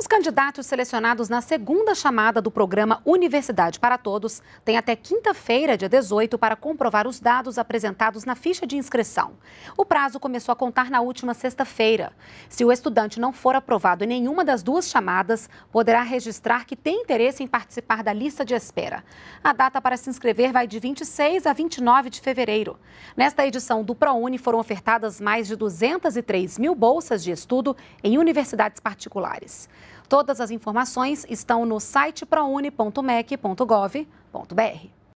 Os candidatos selecionados na segunda chamada do programa Universidade para Todos têm até quinta-feira, dia 18, para comprovar os dados apresentados na ficha de inscrição. O prazo começou a contar na última sexta-feira. Se o estudante não for aprovado em nenhuma das duas chamadas, poderá registrar que tem interesse em participar da lista de espera. A data para se inscrever vai de 26 a 29 de fevereiro. Nesta edição do ProUni foram ofertadas mais de 203 mil bolsas de estudo em universidades particulares. Todas as informações estão no site prouni.mec.gov.br.